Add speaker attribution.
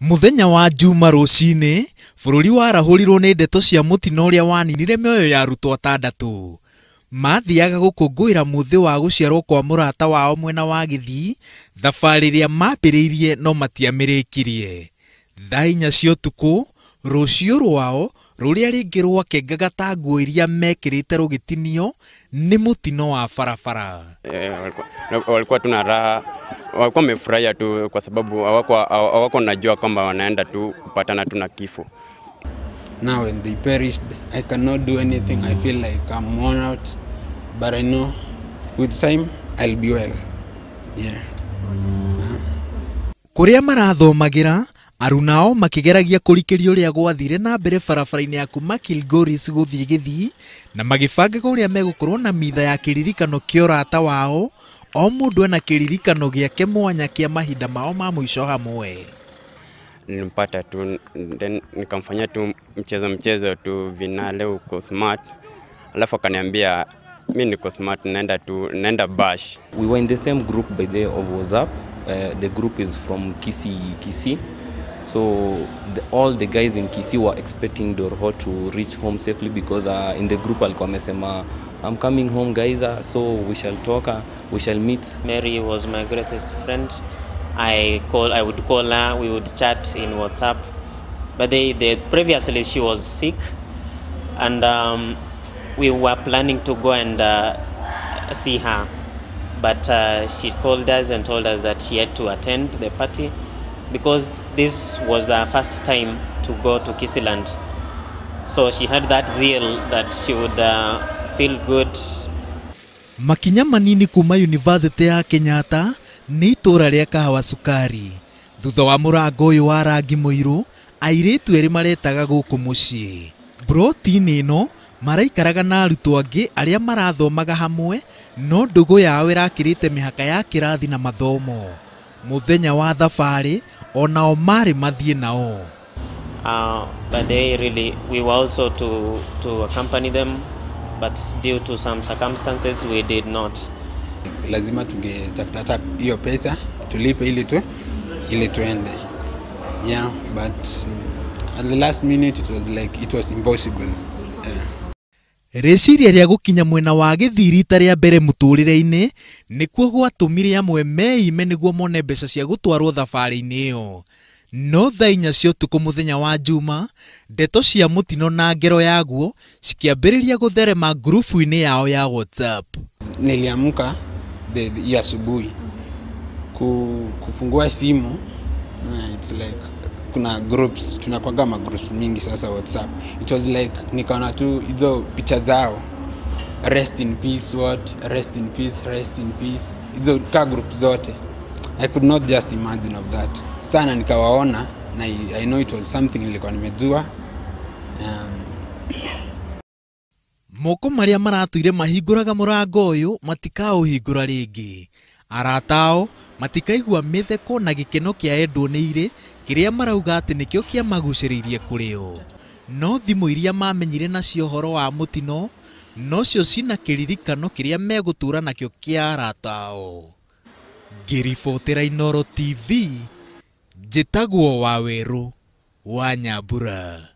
Speaker 1: muthenya wa juma ruciini bururi warahurirwo ni ndeto cia mutino uria waninire mioyo ya arutwo atandatu mathiaga gukungũĩra mũthĩ wa gũciarwo kwa mũrata wao mwena wa gĩthii thabarĩ ĩrĩa mambĩrĩirie no matiamĩrĩkirie thaa inya cia ũtukũ rũciũ rwao rũrĩa rĩngĩ rwakengaga ta nguo iria mekĩrĩte rũgĩtinio nĩ mũtino wa barabara
Speaker 2: eh, walikuwa tunara walikuwa wamefurahia tu, kwa sababu hawako najua kwamba wanaenda tu kupatana tu na kifo. Now when
Speaker 3: they perished, I cannot do anything. I feel like I'm worn out, but I know
Speaker 1: with time I'll be well. Yeah. Kuria marathomagira arunao makigeragia kurikiria uria gwathire na mbere barabara-ini ya kuma Kilgoris guthii githii na magibanga kuria megukorwo na mitha ya kiririkano kia urata wao o mundu ena kiririkano giake mwanya kia mahinda mao ma mwisho
Speaker 2: hamwe nilipata tu then nikamfanyia tu mchezo mchezo tu vinale uko smart alafu akaniambia mi niko smart naenda
Speaker 4: tu naenda bash we were in the same group by the of whatsapp uh, the group is from kisi kisi so the, all the guys in kisi were expecting dorho to reach home safely because uh, in the group alikuwa amesema I'm coming home guys, uh, so we shall talk, uh, we shall meet. Mary was my greatest friend. I call, I would call her, we would chat in WhatsApp. But they, they previously she was sick, and um, we were planning to go and uh, see her. But uh, she called us and told us that she had to attend the party because this was her first time to go to Kisiland. So she had that zeal that she would. Uh, feel good
Speaker 1: makinya manini kuma yunivasĩtĩ ya kenyatta ni itũũra ria kahawa cukari thutha wa murango uyu wa rangi muiru airitu eri maretaga guku mucii buroti ino ĩno maraikaraga na arutwo angĩ aria marathomaga hamwe no ndũgũ yao ĩrakĩrĩte mihaka ya kirathi na mathomo muthenya wa thabari onao marĩ mathiĩ nao
Speaker 4: uh, but they really, we were also to, to accompany them but due to some circumstances we did not.
Speaker 3: Lazima tungetafuta hata hiyo pesa tulipe ili tu ili tuende. Yeah, but mm, at the last minute it was like it was
Speaker 1: impossible. Yeah. rĩciria rĩa gũkinya mwena wa gĩthiri ta rĩa mbere mũtũrĩre-inĩ nĩkuo gwatũmire amwe meime nĩguo mone mbeca cia gũtwarwo thabarĩ-inĩ ĩyo no thainya inya cia ũtukũ mũthenya wa njuma ndeto cia mũtino na ngero yaguo cikĩambĩrĩria gũtherema ngurubu-inĩ yao ya whatsapp niliamka ya asubuhi ku, kufungua simu
Speaker 3: eh, it's like kuna groups tunakwaga magroups mingi sasa whatsapp it was like nikaona tu hizo picha zao rest in peace what rest in peace rest in peace hizo ka group zote I could not just imagine of that. Sana nikawaona na I, I know it was something nilikuwa nimejua. Um,
Speaker 1: moko maria maratuire mahinguraga murango uyu matikaũhingũra ringi aratao matikaigua mĩtheko na gĩkeno kĩa endwo nĩ irĩ kĩrĩa marauga atĩ nĩkĩo kĩamagucĩrĩirie kũrĩ o no thimũ iria mamenyire nacio horo wa mũtino nocio cina kiririkano kĩrĩa megutura nakĩo kĩa arata ao ngiribotera inoro tv njitagwo wa weru wa nyambura